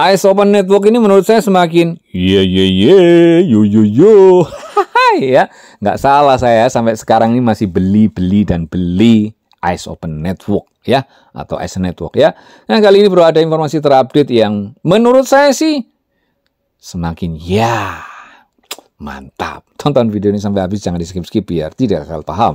AS Open Network ini menurut saya semakin Iya yeah, iya, yeah, ye yeah, yo yo yo ya nggak salah saya sampai sekarang ini masih beli beli dan beli AS Open Network ya atau AS Network ya. Nah kali ini perlu ada informasi terupdate yang menurut saya sih semakin ya mantap. Tonton video ini sampai habis jangan di skip skip biar tidak salah paham.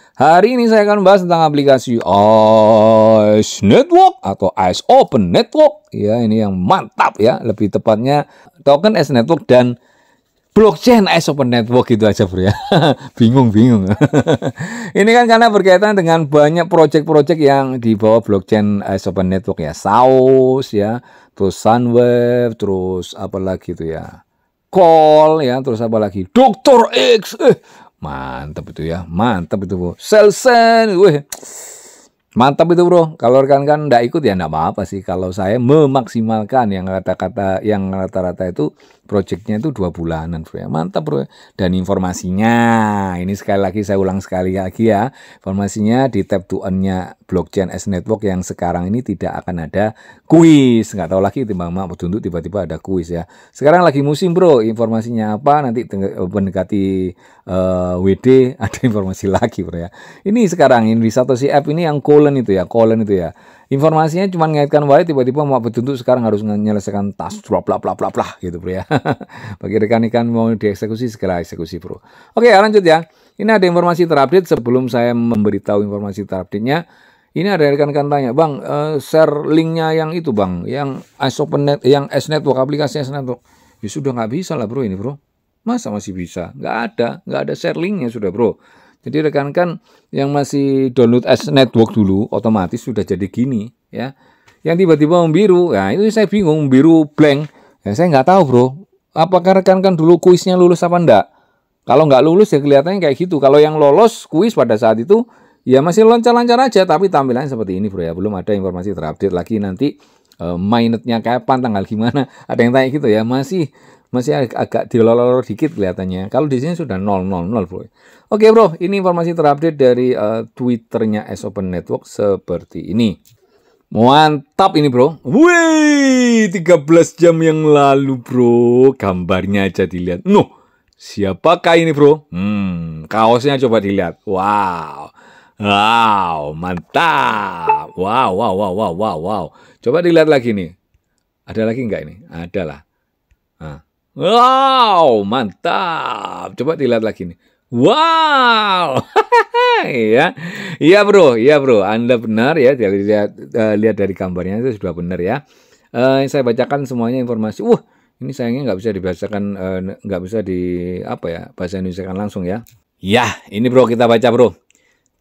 Hari ini saya akan bahas tentang aplikasi Ice Network atau Ice Open Network. Ya, ini yang mantap ya. Lebih tepatnya token Ice Network dan blockchain Ice Open Network gitu aja bro ya. Bingung-bingung. ini kan karena berkaitan dengan banyak proyek-proyek yang di bawah blockchain Ice Open Network ya. Saus ya, terus Sunweb, terus apalagi itu ya. Call ya, terus apalagi lagi? X. Eh, Mantap itu ya, mantap itu bro. Selsen, weh. Mantap itu bro. Kalau rekan-rekan tidak ikut ya tidak apa-apa sih. Kalau saya memaksimalkan yang kata-kata yang rata-rata itu Projectnya itu dua bulanan bro ya. Mantap bro. Ya. Dan informasinya, ini sekali lagi saya ulang sekali lagi ya. Informasinya di tab to earn-nya blockchain S Network yang sekarang ini tidak akan ada kuis. Nggak tahu lagi timbang-timbang petunjuk tiba-tiba ada kuis ya. Sekarang lagi musim bro, informasinya apa nanti eh, mendekati uh, eh, WD ada informasi lagi bro ya. Ini sekarang ini di si App ini yang colon itu ya, colon itu ya informasinya cuma ngaitkan wae tiba-tiba mau bertuntut sekarang harus menyelesaikan tas bla bla bla bla bla gitu bro ya bagi rekan-rekan mau dieksekusi segera eksekusi bro oke ya, lanjut ya ini ada informasi terupdate sebelum saya memberitahu informasi terupdate-nya ini ada rekan-rekan tanya, Bang, uh, share linknya yang itu Bang, yang open net yang S Network, aplikasi S Network. Ya sudah nggak bisa lah bro ini bro. Masa masih bisa? Nggak ada, nggak ada share linknya sudah bro. Jadi rekan-rekan yang masih download as Network dulu otomatis sudah jadi gini ya. Yang tiba-tiba membiru, ya nah, itu saya bingung membiru blank. Ya, saya nggak tahu bro, apakah rekan-rekan dulu kuisnya lulus apa enggak? Kalau nggak lulus ya kelihatannya kayak gitu. Kalau yang lolos kuis pada saat itu ya masih lancar-lancar aja, tapi tampilannya seperti ini bro ya. Belum ada informasi terupdate lagi nanti eh, Mainetnya kapan, tanggal gimana. Ada yang tanya gitu ya, masih masih ag agak dilolor dikit kelihatannya. Kalau di sini sudah 000, Bro. Oke, Bro, ini informasi terupdate dari uh, Twitternya S Open Network seperti ini. Mantap ini, Bro. Wih, 13 jam yang lalu, Bro. Gambarnya aja dilihat. Noh, siapakah ini, Bro? Hmm, kaosnya coba dilihat. Wow. Wow, mantap. Wow, wow, wow, wow, wow, wow. Coba dilihat lagi nih. Ada lagi enggak ini? Ada lah. Wow, mantap. Coba dilihat lagi nih. Wow, ya, iya bro, iya bro, Anda benar ya. Jadi lihat uh, eh, lihat dari gambarnya itu sudah benar ya. Uh, saya bacakan semuanya informasi. Wah, uh, ini sayangnya nggak bisa nggak uh, eh, nggak bisa di apa ya bahasa Indonesia kan langsung ya. Ya, ini bro kita baca bro.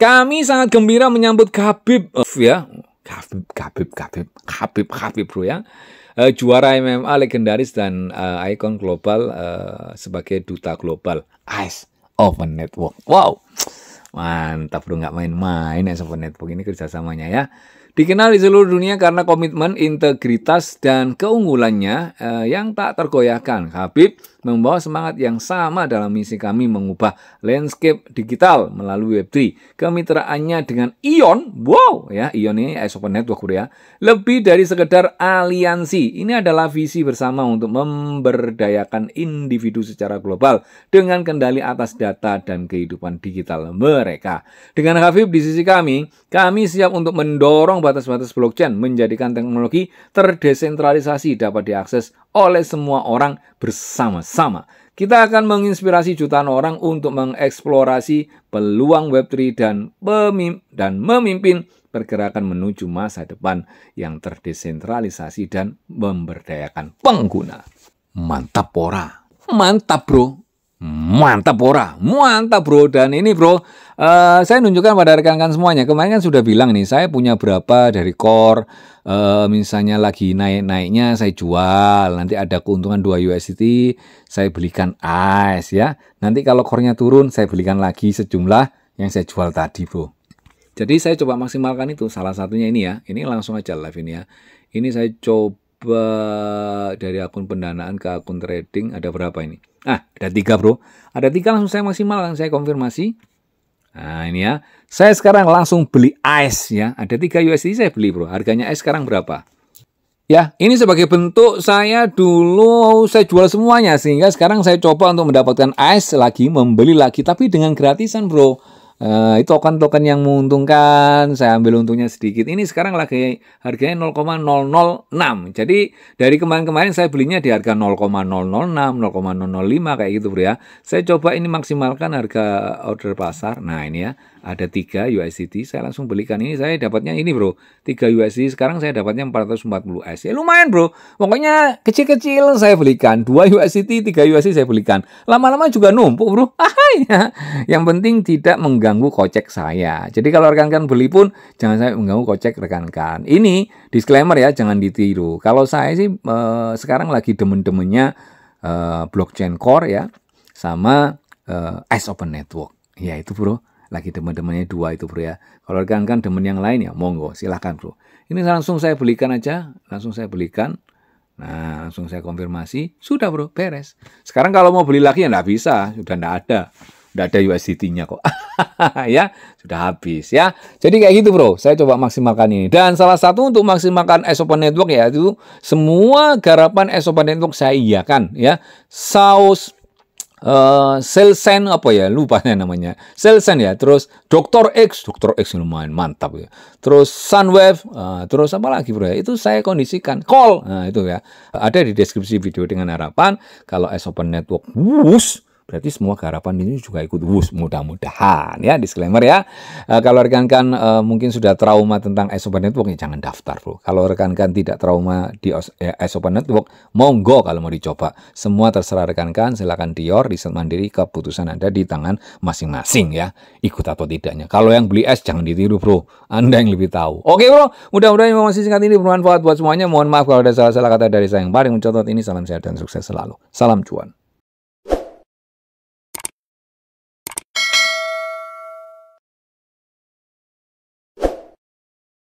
Kami sangat gembira menyambut Khabib uh, ya. Khabib, Khabib, Khabib, Khabib, Khabib bro ya. Uh, juara MMA legendaris dan uh, ikon global uh, sebagai duta global of Open Network. Wow, Mantap bro, nggak main-main ya Sobat Network ini kerjasamanya ya. Dikenal di seluruh dunia karena komitmen, integritas, dan keunggulannya eh, yang tak tergoyahkan. Habib membawa semangat yang sama dalam misi kami mengubah landscape digital melalui Web3. Kemitraannya dengan Ion, wow ya, Ion ini eh, Open Network ya, lebih dari sekedar aliansi. Ini adalah visi bersama untuk memberdayakan individu secara global dengan kendali atas data dan kehidupan digital. Ber mereka. Dengan Hafib di sisi kami, kami siap untuk mendorong batas-batas blockchain menjadikan teknologi terdesentralisasi dapat diakses oleh semua orang bersama-sama. Kita akan menginspirasi jutaan orang untuk mengeksplorasi peluang Web3 dan, pemim dan memimpin pergerakan menuju masa depan yang terdesentralisasi dan memberdayakan pengguna. Mantap, Pora! Mantap, bro! Mantap ora, mantap bro. Dan ini bro, uh, saya nunjukkan pada rekan-rekan semuanya. Kemarin kan sudah bilang nih, saya punya berapa dari core. Uh, misalnya lagi naik-naiknya saya jual. Nanti ada keuntungan 2 USDT, saya belikan as ya. Nanti kalau core-nya turun, saya belikan lagi sejumlah yang saya jual tadi bro. Jadi saya coba maksimalkan itu. Salah satunya ini ya. Ini langsung aja live ini ya. Ini saya coba dari akun pendanaan ke akun trading ada berapa ini? Ah, ada tiga bro. Ada tiga langsung saya maksimal, langsung saya konfirmasi. Nah ini ya, saya sekarang langsung beli ice ya. Ada tiga USD saya beli bro. Harganya ice sekarang berapa? Ya, ini sebagai bentuk saya dulu saya jual semuanya sehingga sekarang saya coba untuk mendapatkan ice lagi, membeli lagi tapi dengan gratisan bro. Uh, itu token-token yang menguntungkan, saya ambil untungnya sedikit. Ini sekarang lagi harganya 0,006. Jadi dari kemarin-kemarin saya belinya di harga 0,006, 0,005 kayak gitu bro ya. Saya coba ini maksimalkan harga order pasar. Nah ini ya, ada 3 USDT saya langsung belikan ini saya dapatnya ini bro 3 USDT sekarang saya dapatnya 440 S ya lumayan bro pokoknya kecil-kecil saya belikan 2 USDT 3 USDT saya belikan lama-lama juga numpuk bro yang penting tidak mengganggu kocek saya jadi kalau rekan-rekan beli pun jangan saya mengganggu kocek rekan-rekan ini disclaimer ya jangan ditiru kalau saya sih eh, sekarang lagi demen-demennya eh, blockchain core ya sama eh, S Open Network ya itu bro lagi demen-demennya dua itu bro ya. Kalau rekan kan demen yang lain ya monggo silahkan bro. Ini langsung saya belikan aja, langsung saya belikan. Nah langsung saya konfirmasi, sudah bro beres. Sekarang kalau mau beli lagi ya nggak bisa, sudah nggak ada. Nggak ada USDT-nya kok. ya, sudah habis ya. Jadi kayak gitu bro, saya coba maksimalkan ini. Dan salah satu untuk maksimalkan s Network ya, itu semua garapan s Network saya kan ya. Saus uh, eh, Selsen apa ya lupa namanya Selsen ya terus Dokter X Dokter X lumayan mantap ya terus Sunwave uh, terus apa lagi bro ya itu saya kondisikan call nah itu ya ada di deskripsi video dengan harapan kalau S Open Network wush berarti semua garapan ini juga ikut wus mudah-mudahan ya disclaimer ya e, kalau rekan-rekan e, mungkin sudah trauma tentang S Network ya jangan daftar bro kalau rekan-rekan tidak trauma di eh, S Network monggo kalau mau dicoba semua terserah rekan-rekan silakan dior riset mandiri keputusan anda di tangan masing-masing ya ikut atau tidaknya kalau yang beli es jangan ditiru bro anda yang lebih tahu oke bro mudah-mudahan informasi singkat ini bermanfaat buat semuanya mohon maaf kalau ada salah-salah kata dari saya yang paling mencontoh ini salam sehat dan sukses selalu salam cuan